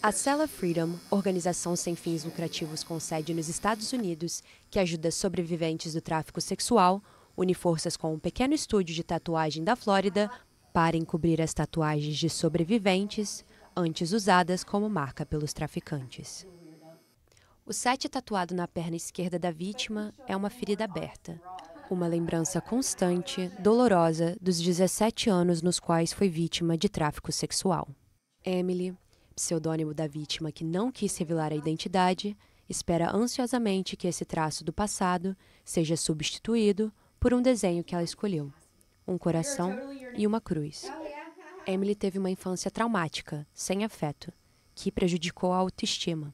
A Cela Freedom, organização sem fins lucrativos com sede nos Estados Unidos, que ajuda sobreviventes do tráfico sexual, une forças com um pequeno estúdio de tatuagem da Flórida para encobrir as tatuagens de sobreviventes, antes usadas como marca pelos traficantes. O sete tatuado na perna esquerda da vítima é uma ferida aberta, uma lembrança constante, dolorosa, dos 17 anos nos quais foi vítima de tráfico sexual. Emily, pseudônimo da vítima que não quis revelar a identidade, espera ansiosamente que esse traço do passado seja substituído por um desenho que ela escolheu: um coração e uma cruz. Emily teve uma infância traumática, sem afeto, que prejudicou a autoestima.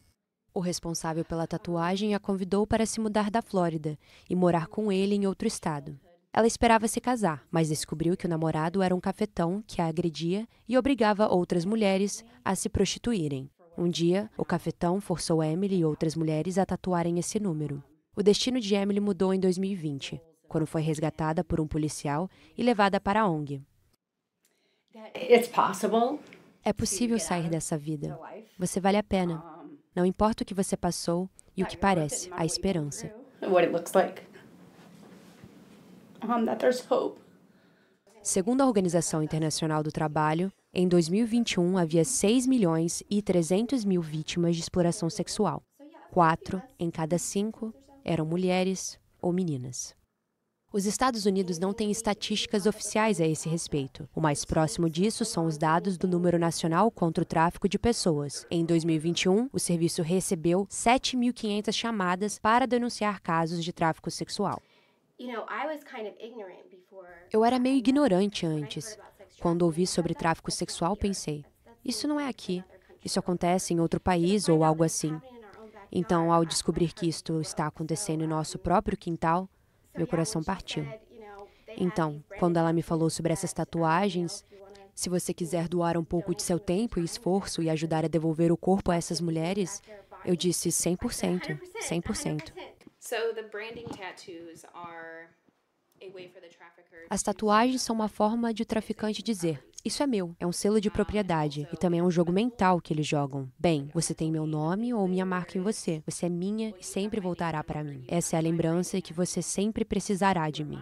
O responsável pela tatuagem a convidou para se mudar da Flórida e morar com ele em outro estado. Ela esperava se casar, mas descobriu que o namorado era um cafetão que a agredia e obrigava outras mulheres a se prostituírem. Um dia, o cafetão forçou Emily e outras mulheres a tatuarem esse número. O destino de Emily mudou em 2020, quando foi resgatada por um policial e levada para a ONG. É possível sair dessa vida. Você vale a pena. Não importa o que você passou e o que parece, a esperança um, that there's hope. Segundo a Organização Internacional do Trabalho, em 2021 havia 6 milhões e 300 mil vítimas de exploração sexual. Quatro em cada cinco eram mulheres ou meninas. Os Estados Unidos não têm estatísticas oficiais a esse respeito. O mais próximo disso são os dados do Número Nacional contra o Tráfico de Pessoas. Em 2021, o serviço recebeu 7.500 chamadas para denunciar casos de tráfico sexual. Eu era meio ignorante antes. Quando ouvi sobre tráfico sexual, pensei: isso não é aqui. Isso acontece em outro país ou algo assim. Então, ao descobrir que isto está acontecendo em nosso próprio quintal, meu coração partiu. Então, quando ela me falou sobre essas tatuagens, se você quiser doar um pouco de seu tempo e esforço e ajudar a devolver o corpo a essas mulheres, eu disse 100%, 100%. As tatuagens são uma forma de o traficante dizer: Isso é meu, é um selo de ah, propriedade e também é um jogo mental que eles jogam. Bem, você tem meu nome ou minha marca em você, você é minha e sempre voltará para mim. Essa é a lembrança que você sempre precisará de mim.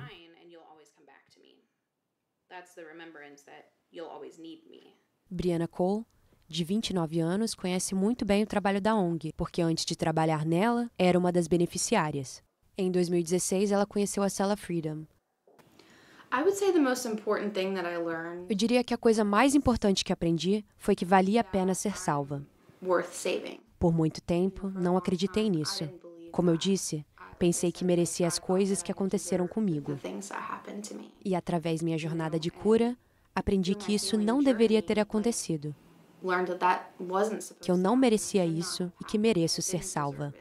Brianna Cole, de 29 anos, conhece muito bem o trabalho da ONG, porque antes de trabalhar nela, era uma das beneficiárias. Em 2016, ela conheceu a Cella Freedom. Eu diria que a coisa mais importante que aprendi foi que valia a pena ser salva. Por muito tempo, não acreditei nisso. Como eu disse, pensei que merecia as coisas que aconteceram comigo. E através minha jornada de cura, aprendi que isso não deveria ter acontecido que eu não merecia isso e que mereço ser salva.